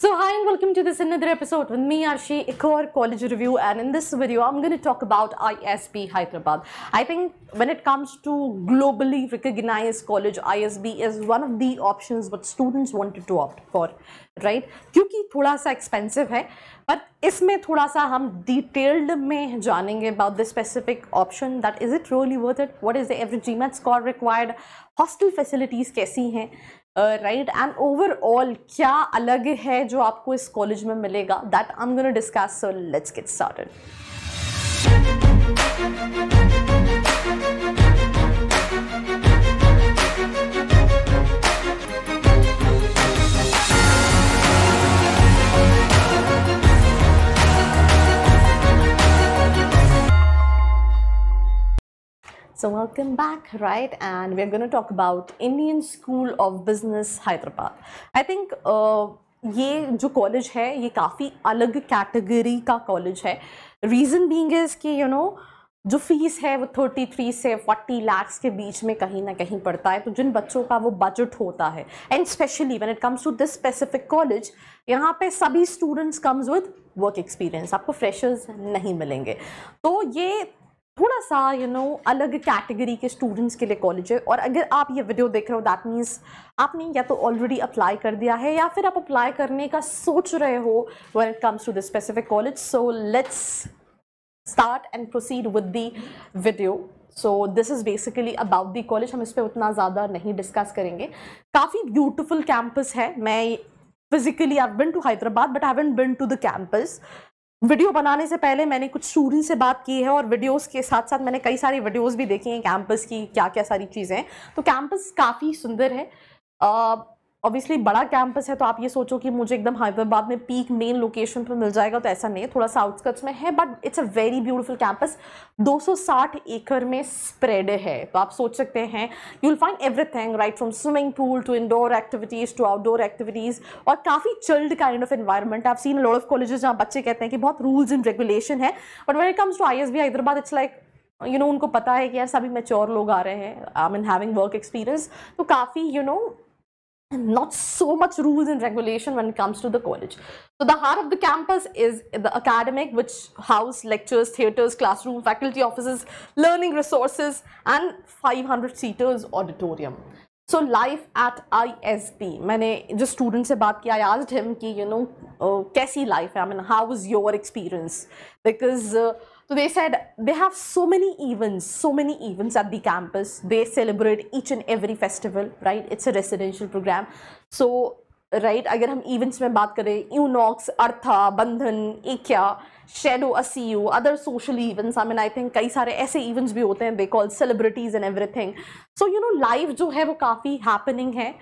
So hi and welcome to this another episode with me Arshi Ikor College Review and in this video I'm going to talk about ISB Hyderabad. I think when it comes to globally recognized college ISB is one of the options what students wanted to opt for right क्योंकि थोड़ा expensive but but इसमें थोड़ा सा हम about में जानेंगे about the specific option that it it really worth it what is the average GMAT right and overall क्या अलग है जो आपको इस कॉलेज में मिलेगा that I am gonna discuss so let's get started So welcome back, right? And we're going to talk about Indian School of Business Hyderabad. I think uh, ये जो कॉलेज है ये काफ़ी अलग कैटेगरी का कॉलेज है रीज़न बींग इज़ कि you you know know, जो फीस है वो थर्टी थ्री से फोर्टी लैक्स के बीच में कहीं ना कहीं पड़ता है तो जिन बच्चों का वो बजट होता है and specially when it comes to this specific college यहाँ पे सभी students comes with work experience आपको फ्रेशर्स नहीं मिलेंगे तो ये थोड़ा सा यू you नो know, अलग कैटेगरी के स्टूडेंट्स के लिए कॉलेज है और अगर आप ये वीडियो देख रहे हो दैट मीन्स आपने या तो ऑलरेडी अप्लाई कर दिया है या फिर आप अप्लाई करने का सोच रहे हो when it comes to the specific college so let's start and proceed with the video so this is basically about the college हम इस पर उतना ज़्यादा नहीं डिस्कस करेंगे काफ़ी ब्यूटिफुल कैंपस है मैं physically I been to Hyderabad but I been to the campus video बनाने से पहले मैंने कुछ स्टूडेंट से बात की है और वीडियोस के साथ साथ मैंने कई सारी वीडियोस भी देखी हैं कैंपस की क्या क्या सारी चीज़ें तो कैंपस काफ़ी सुंदर है ऑब्वियसली बड़ा कैंपस है तो आप ये सोचो कि मुझे एकदम हैदराबाद में पीक मेन लोकेशन पर मिल जाएगा तो ऐसा नहीं है थोड़ा सा आउटस्कर्ट्स में है but it's a very beautiful campus 260 एकड़ में स्प्रेड है तो आप सोच सकते हैं you will find everything right from swimming pool to indoor activities to outdoor activities और काफ़ी चिल्ड काइंड ऑफ एनवायरमेंट आप सीन लॉर्ड ऑफ कॉलेज जहाँ बच्चे कहते हैं कि बहुत रूल्स एंड रेगुलेशन है but when it comes to I S B Hyderabad it's like you you know know, उनको पता है कि यार सभी मेच्योर लोग आ रहे हैं I mean having work experience तो काफ़ी you know not so much rules and regulation when it comes to the college. So the heart of the campus is the academic, which house lectures, theatres, classroom, faculty offices, learning resources, and 500-seaters auditorium. So life at ISP. S P मैंने जो student से बात की I asked कि you know, uh, कैसी life है mean mean your experience?" Because uh, So they said they have so many events, so many events at the campus. They celebrate each and every festival, right? It's a residential program. So, right, अगर हम events में बात करें यूनॉक्स अर्था बंधन एक्या शेडो असीयू other social events I mean I think कई सारे ऐसे इवेंट्स भी होते हैं they call celebrities and everything so you know live जो है वो काफ़ी हैपनिंग है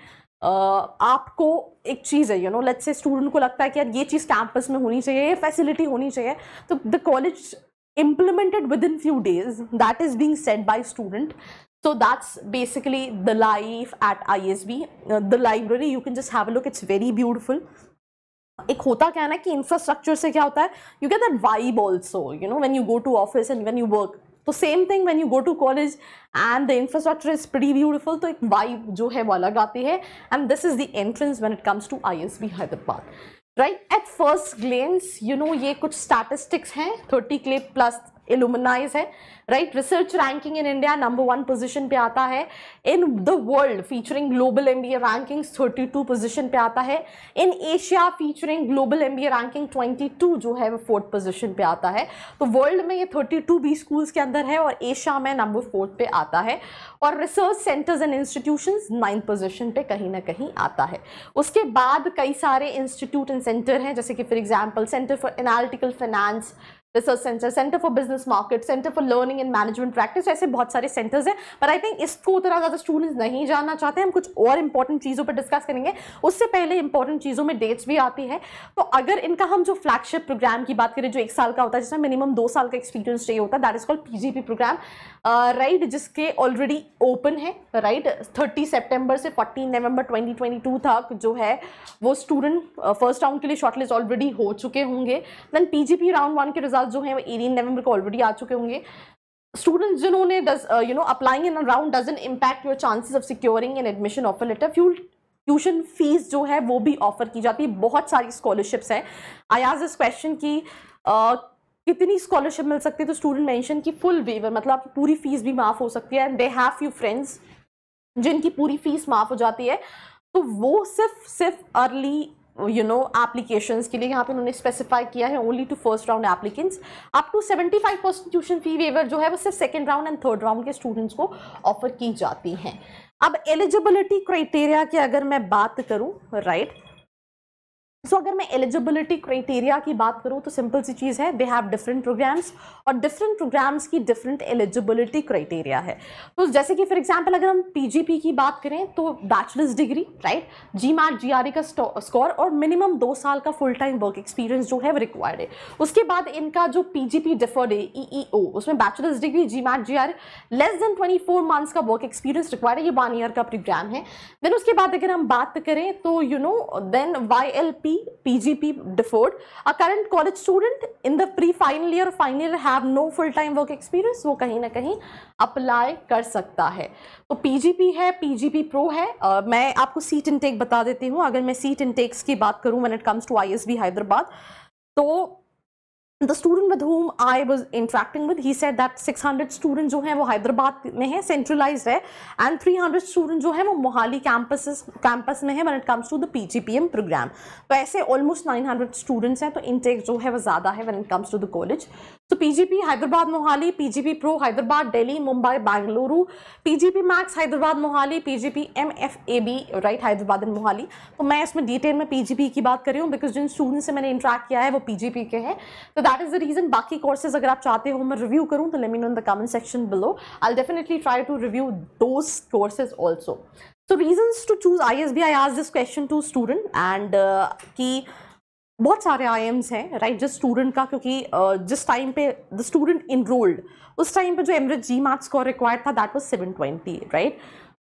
Uh, आपको एक चीज़ है you know let's say student को लगता है कि यार ये चीज़ कैंपस में होनी चाहिए ये फैसिलिटी होनी चाहिए तो the college implemented within few days that is being said by student so that's basically the life at isb uh, the library you can just have a look it's very beautiful ek hota kya na ki infrastructure se kya hota hai you get that vibe also you know when you go to office and when you work so same thing when you go to college and the infrastructure is pretty beautiful so ek vibe jo hai wo alag aati and this is the entrance when it comes to isb hyderabad right at first glance you know ये कुछ statistics हैं thirty K plus alumni है right research ranking in India number one position पे आता है in the world featuring global M B A ranking thirty two position पे आता है in Asia featuring global M B A ranking twenty two जो है वो फोर्थ पोजिशन पे आता है तो वर्ल्ड में ये थर्टी टू बी स्कूल्स के अंदर है और एशिया में नंबर फोर्थ पे आता है और research centres and institution ninth position पे कहीं ना कहीं आता है उसके बाद कई सारे इंस्टीट्यूट एंड सेंटर हैं जैसे कि for example centre for analytical finance research centre centre for business market centre for learning and management practice ऐसे बहुत सारे सेंटर्स हैं पर आई थिंक इसको उतना ज़्यादा स्टूडेंट्स नहीं जानना चाहते हम कुछ और इंपॉर्टेंट चीज़ों पर डिस्कस करेंगे उससे पहले इंपॉर्टेंट चीज़ों में डेट्स भी आती है तो अगर इनका हम जो फ्लैगशिप प्रोग्राम की बात करें जो एक साल का होता है जिसमें मिनिमम दो साल का एक्सपीरियंस चाहिए होता है that is called P programme right जिसके ऑलरेडी ओपन है राइट थर्टी सेप्टेम्बर से फोर्टीन नवंबर टू तक जो है वो स्टूडेंट फर्स्ट राउंड के लिए शॉर्टलिस्ट ऑलरेडी हो चुके होंगे देन पीजीपी राउंड वन के रिजल्ट रिजल्ट जो है वो एटीन नवंबर को ऑलरेडी आ चुके होंगे स्टूडेंट्स जिन्होंने you know applying in round doesn't impact your chances of securing an admission of a letter full tuition fees जो है वो भी ऑफर की जाती है बहुत सारी स्कॉलरशिप्स हैं आई आज इस क्वेश्चन की कितनी स्कॉलरशिप मिल सकती है तो स्टूडेंट मेंशन की फुल वेवर मतलब आपकी पूरी फीस भी माफ़ हो सकती है and they have you friends जिनकी पूरी फीस माफ़ हो जाती है तो वो सिर्फ सिर्फ अर्ली यू नो एप्लीकेशन के लिए यहाँ पे उन्होंने स्पेसिफाई किया है only to first round applicants up to five percent tuition fee waiver जो है वो सिर्फ second round and third round के स्टूडेंट्स को ऑफर की जाती हैं अब एलिजिबिलिटी क्राइटेरिया की अगर मैं बात करूँ राइट right? सो so, अगर मैं एलिजिबिलिटी क्राइटेरिया की बात करूँ तो सिंपल सी चीज़ है दे हैव डिफरेंट प्रोग्राम्स और डिफरेंट प्रोग्राम्स की डिफरेंट एलिजिबिलिटी क्राइटेरिया है तो जैसे कि फॉर एग्जांपल अगर हम पीजीपी की बात करें तो bachelors degree right GMAT G R का स्कोर और मिनिमम दो साल का फुल टाइम वर्क एक्सपीरियंस जो है रिक्वायर्ड है उसके बाद इनका जो पी जी पी है ई e e उसमें bachelors degree GMAT G R less than twenty four months का वर्क एक्सपीरियंस रिक्वायर्ड है ये वन ईयर का प्रोग्राम है देन उसके बाद अगर हम बात करें तो you know then Y L P PGP, deferred. A current college student in the pre-final year or final year have no full-time work experience, वो कहीं ना कहीं apply कर सकता है तो PGP है PGP Pro है मैं आपको seat intake बता देती हूँ अगर मैं seat intakes की बात करूँ when it comes to ISB Hyderabad तो the student with whom I was interacting with he said that hundred student जो हैं वो हैदराबाद में है सेंट्रलाइज है एंड थ्री हंड्रेड स्टूडेंट जो हैं वो मोहाली कैंपस कैंपस में है when it comes to the P G P M programme तो ऐसे ऑलमोस्ट नाइन हंड्रेड स्टूडेंट्स हैं तो इनटेक जो है वो ज़्यादा है when it comes to the college so PGP Hyderabad Mohali PGP pro Hyderabad Delhi Mumbai Bengaluru PGP max Hyderabad Mohali PGP M F A B right Hyderabad and Mohali तो मैं इसमें डिटेल में पीजीपी की बात कर रही हूँ बिकॉज जिन स्टूडेंट से मैंने इंटरेक्ट किया है वो पीजीपी के हैं तो दैट इज़ द रीज़न बाकी कोर्सेज अगर आप चाहते हो मैं रिव्यू करूँ तो lemme in the comment section below I definitely try to review those courses also so reasons to choose I S B I आज this question to student and की बहुत सारे आई हैं राइट जिस स्टूडेंट का क्योंकि जिस टाइम पे द स्टूडेंट इनरोल्ड उस टाइम पे जो average GMAT score required था that was seven twenty right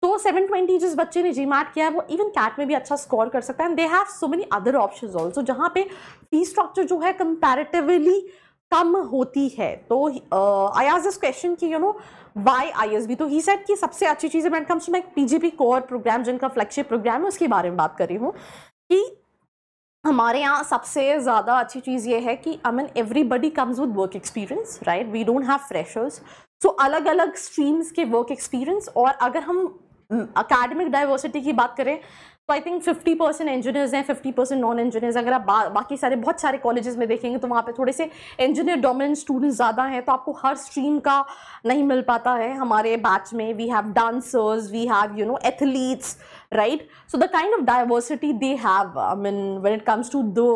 तो सेवन ट्वेंटी जिस बच्चे ने जी मार्क किया है वो इवन कैट में भी अच्छा स्कोर कर सकता है and they have so many other option also जहाँ पे फी स्ट्रक्चर जो है कंपेरेटिवली कम होती है तो आई आज दिस क्वेश्चन की you know why I S B तो ही सेट की सबसे अच्छी चीज़ है मैं कम से मैं P G P core programme जिनका फ्लैगशिप प्रोग्राम है उसके बारे में बात कर रही हूँ कि हमारे यहाँ सबसे ज़्यादा अच्छी चीज़ ये है कि I mean everybody comes with work experience right we don't have freshers so अलग अलग स्ट्रीम्स के वर्क एक्सपीरियंस और अगर हम अकेडमिक डाइवर्सिटी की बात करें तो आई थिंक 50 परसेंट इंजीनियर्स हैं 50 परसेंट नॉन इंजीनियर्स अगर आप बा, बाकी सारे बहुत सारे कॉलेजेस में देखेंगे तो वहाँ पे थोड़े से इंजीनियर डोमिनेंट स्टूडेंट्स ज़्यादा हैं तो आपको हर स्ट्रीम का नहीं मिल पाता है हमारे बैच में we have dancers we have you know athletes right so the kind of diversity they have I mean when it comes to the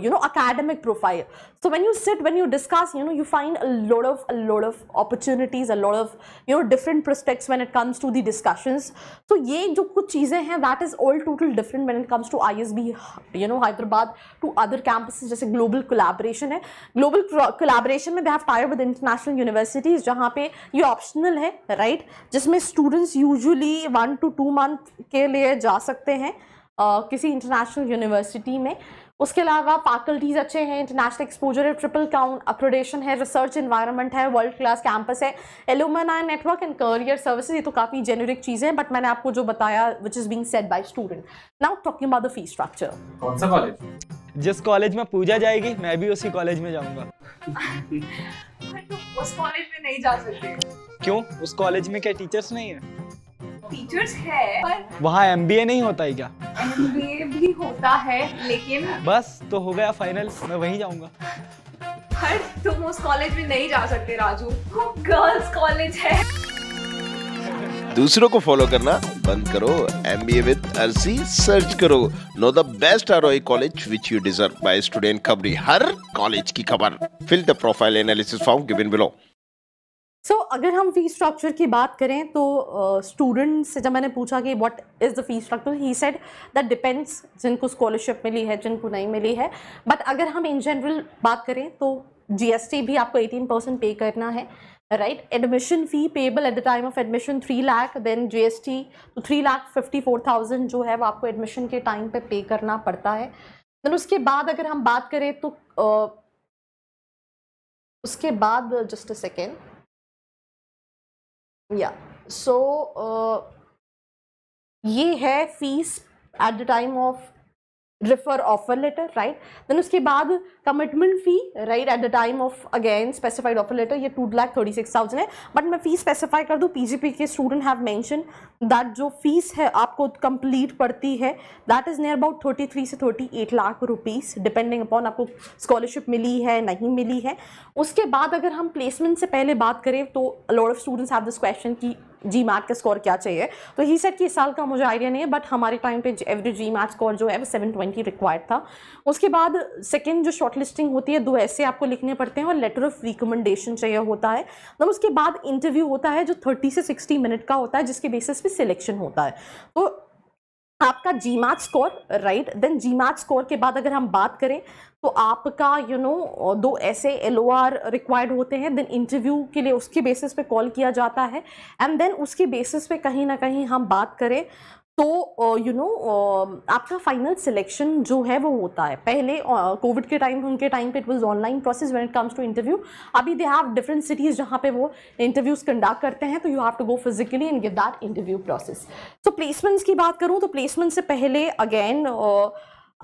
you know academic profile so when you sit when you discuss you know you find a lot of a lot of opportunities a lot of you know different prospects when it comes to the discussions so ye jo kuch cheeze hain that is all total different when it comes to ISB you know Hyderabad to other campuses jaise global collaboration hai global collaboration mein they have tied with international universities jahan pe ye optional hai right jisme students usually 1 to 2 month ke liye ja sakte hain uh, किसी international university में उसके अलावा faculties अच्छे हैं international exposure है triple count accreditation है research environment है world class campus है alumni network and career services ये तो काफ़ी जेनरिक चीज़ें हैं बट मैंने आपको जो बताया which is being set by student now talking about the fee structure कौन सा कॉलेज जिस कॉलेज में पूजा जाएगी मैं भी उसी कॉलेज में जाऊंगा तो उस कॉलेज में नहीं जा सकते क्यों उस कॉलेज में क्या टीचर्स नहीं है टीचर्स है पर वहाँ एम नहीं होता है क्या एम भी होता है लेकिन बस तो हो गया फाइनल मैं वहीं जाऊंगा हर तुम उस कॉलेज में नहीं जा सकते राजू गर्ल्स कॉलेज है दूसरों को फॉलो करना बंद करो एम बी ए विद अर्सी सर्च करो know the best R I college which you deserve by student खबरी हर कॉलेज की खबर fill the profile analysis form given below so so, अगर हम फ़ी स्ट्रक्चर की बात करें तो स्टूडेंट uh, से जब मैंने पूछा कि what is the fee structure he said that depends जिनको स्कॉलरशिप मिली है जिनको नहीं मिली है बट अगर हम इन जनरल बात करें तो जीएसटी भी आपको 18 परसेंट पे करना है right admission fee payable at the time of admission three lakh then G S T तो three lakh fifty four thousand जो है वो आपको एडमिशन के टाइम पे पे करना पड़ता है देन तो उसके बाद अगर हम बात करें तो uh, उसके बाद जस्ट अ सेकेंड या सो uh, ये है fees at the time of refer offer letter right then उसके बाद commitment fee right at the time of again specified offer letter ये two lakh thirty six thousand है बट मैं फीस स्पेसिफाई कर दूँ P G P K student have mention that जो fees है आपको कंप्लीट पड़ती है that is near about thirty three से eight lakh rupees depending upon आपको स्कॉलरशिप मिली है नहीं मिली है उसके बाद अगर हम प्लेसमेंट से पहले बात करें तो lot of students have this question की जी मैट का स्कोर क्या चाहिए तो ही सेट कि इस साल का मुझे आइडिया नहीं है बट हमारे टाइम पे एवरेज जी मैट स्कोर जो है वो सेवन ट्वेंटी रिक्वायर्ड था उसके बाद सेकेंड जो शॉर्ट लिस्टिंग होती है दो ऐसे आपको लिखने पड़ते हैं और लेटर ऑफ रिकमेंडेशन चाहिए होता है तो उसके बाद इंटरव्यू होता है जो थर्टी से सिक्सटी मिनट का होता है जिसके बेसिस पे सिलेक्शन होता है तो आपका GMAT score right then GMAT score के बाद अगर हम बात करें तो आपका यू you नो know, दो ऐसे एल रिक्वायर्ड होते हैं देन इंटरव्यू के लिए उसके बेसिस पे कॉल किया जाता है एंड देन उसके बेसिस पे कहीं ना कहीं हम बात करें तो यू नो आपका फाइनल सिलेक्शन जो है वो होता है पहले कोविड के टाइम उनके टाइम पे it was online process when it comes to interview अभी दे हैव डिफरेंट सिटीज़ जहाँ पे वो इंटरव्यूज़ कंडक्ट करते हैं तो you have to go physically and give that interview process तो प्लेसमेंट्स की बात करूँ तो प्लेसमेंट से पहले अगेन uh,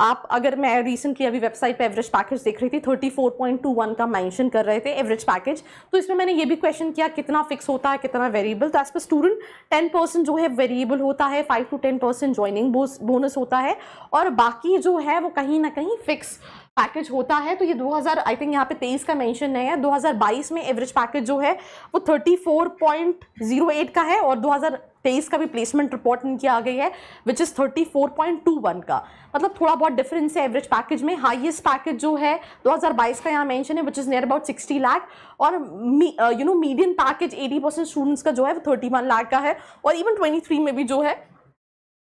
आप अगर मैं रिसेंटली अभी वेबसाइट पे एवरेज पैकेज देख रही थी 34.21 का मेंशन कर रहे थे एवरेज पैकेज तो इसमें मैंने ये भी क्वेश्चन किया कितना फिक्स होता है कितना वेरिएबल तो as per student ten percent जो है वेरिएबल होता है five to ten percent joining bonus होता है और बाकी जो है वो कहीं ना कहीं फिक्स पैकेज होता है तो ये 2000 आई थिंक यहाँ पे 23 का मेंशन नहीं है 2022 में एवरेज पैकेज जो है वो 34.08 का है और तेईस का भी प्लेसमेंट रिपोर्ट इनकी आ गई है which is thirty four point two one का मतलब थोड़ा बहुत डिफरेंस है एवरेज पैकेज में हाईएस्ट पैकेज जो है दो हज़ार बाईस का यहाँ मेंशन है which is near about sixty lakh और you know medium package eighty percent students का जो है वो थर्टी वन लाख का है और इवन ट्वेंटी थ्री में भी जो है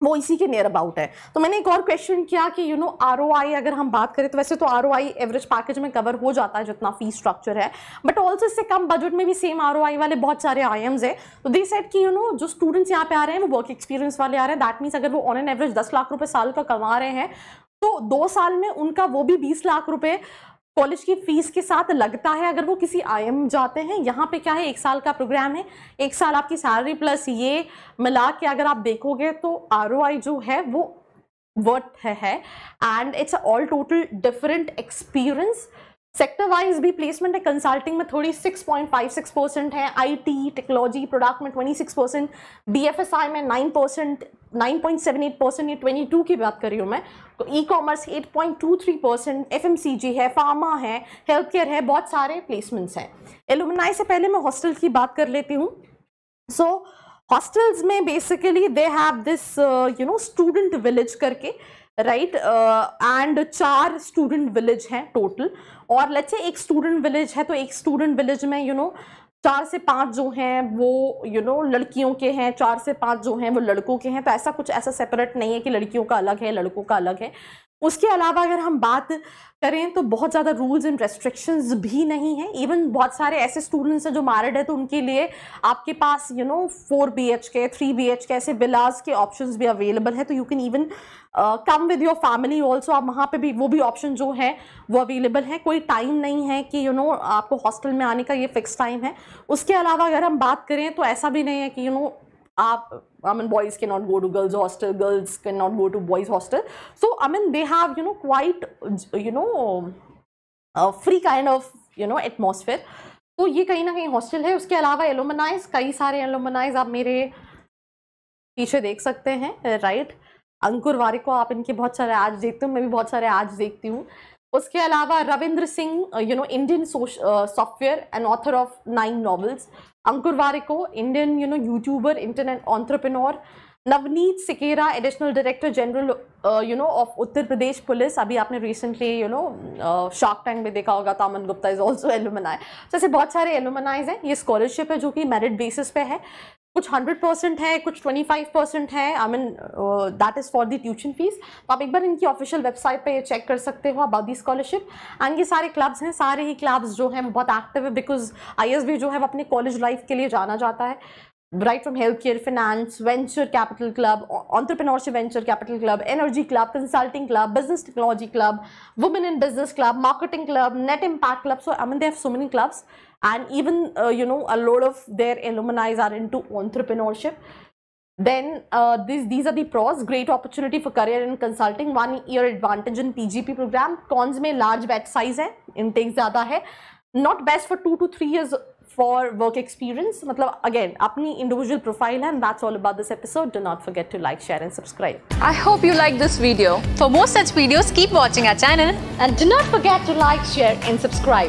वो इसी के नियर अबाउट है तो मैंने एक और क्वेश्चन किया कि यू नो आर अगर हम बात करें तो वैसे तो आर एवरेज पैकेज में कवर हो जाता है जितना फी स्ट्रक्चर है बट ऑल्सो इससे कम बजट में भी सेम आर वाले बहुत सारे आई हैं तो दिस सेट कि यू नो जो स्टूडेंट्स यहाँ पे आ रहे हैं वो वर्क एक्सपीरियंस वाले आ रहे हैं दैट मीन्स अगर वो ऑन एन एवरेज दस लाख रुपये साल का कमा रहे हैं तो दो साल में उनका वो भी बीस लाख रुपये कॉलेज की फीस के साथ लगता है अगर वो किसी एम जाते हैं यहाँ पे क्या है एक साल का प्रोग्राम है एक साल आपकी सैलरी प्लस ये मिला के अगर आप देखोगे तो आई जो है वो वर्थ है and it's all total different experience sector wise भी प्लेसमेंट है कंसल्टिंग में थोड़ी 6.56 परसेंट है आईटी टेक्नोलॉजी प्रोडक्ट में 26 परसेंट बी में 9 परसेंट 9.78 परसेंट ये 22 की बात कर रही हूँ मैं तो ई कॉमर्स 8.23 परसेंट एफ है फार्मा है हेल्थ केयर है बहुत सारे प्लेसमेंट्स हैं एलुमनाई से पहले मैं हॉस्टल की बात कर लेती हूँ सो हॉस्टल्स में basically they have this you know student village करके राइट एंड uh, चार स्टूडेंट विलेज हैं टोटल और लेट्स एक स्टूडेंट विलेज है तो एक स्टूडेंट विलेज में यू you नो know, चार से पांच जो हैं वो यू you नो know, लड़कियों के हैं चार से पांच जो हैं वो लड़कों के हैं तो ऐसा कुछ ऐसा सेपरेट नहीं है कि लड़कियों का अलग है लड़कों का अलग है उसके अलावा अगर हम बात करें तो बहुत ज़्यादा रूल्स एंड रेस्ट्रिक्शंस भी नहीं हैं इवन बहुत सारे ऐसे स्टूडेंट्स हैं जो मैरिड है तो उनके लिए आपके पास you know four B H K three B H K ऐसे विलाज के ऑप्शन भी अवेलेबल हैं तो you can even come with your family also आप वहाँ पे भी वो भी ऑप्शन जो है वो अवेलेबल है कोई टाइम नहीं है कि यू you नो know, आपको हॉस्टल में आने का ये फिक्स टाइम है उसके अलावा अगर हम बात करें तो ऐसा भी नहीं है कि यू you नो know, आप आई मीन बॉयज़ के not go to girls hostel girls के not go to boys hostel so I mean they have you know quite you know free kind of you know atmosphere तो ये कहीं ना कहीं hostel है उसके अलावा एलोमनाइज कई सारे एलोमनाइज आप मेरे पीछे देख सकते हैं राइट अंकुर वारे को आप इनके बहुत सारे आज देखते हो मैं भी बहुत सारे आज देखती हूँ उसके अलावा Ravindra Singh you know Indian software and author of nine novels Ankur Warikoo Indian you know YouTuber internet entrepreneur Navneet Sekera additional director general you know of Uttar Pradesh police अभी आपने recently you know shark tank में देखा होगा तो Aman Gupta is also alumni तो ऐसे बहुत सारे एलुमनाइज हैं ये स्कॉलरशिप है जो कि मेरिट बेसिस पे है कुछ हंड्रेड परसेंट है कुछ ट्वेंटी फाइव परसेंट है I mean that is for the tuition fees तो आप एक बार इनकी ऑफिशियल वेबसाइट पर चेक कर सकते हो अबाउट दी स्कॉलरशिप एंड ये सारे क्लब्स हैं सारे ही क्लब्स जो हैं वो बहुत एक्टिव है बिकॉज आई एस बी जो है वो अपने कॉलेज लाइफ के लिए जाना जाता है right from health care finance venture capital club entrepreneurship venture capital club energy club consulting club business technology club women in business club marketing club net impact club so I mean they have so many clubs and even uh, you know a lot of their alumni are into entrepreneurship then uh, these these are the pros great opportunity for career in consulting one year advantage in pgp program cons may large batch size hai intake zyada hai not best for 2 to 3 years for work experience matlab again apni individual profile hai and that's all about this episode do not forget to like share and subscribe i hope you like this video for more such videos keep watching our channel and do not forget to like share and subscribe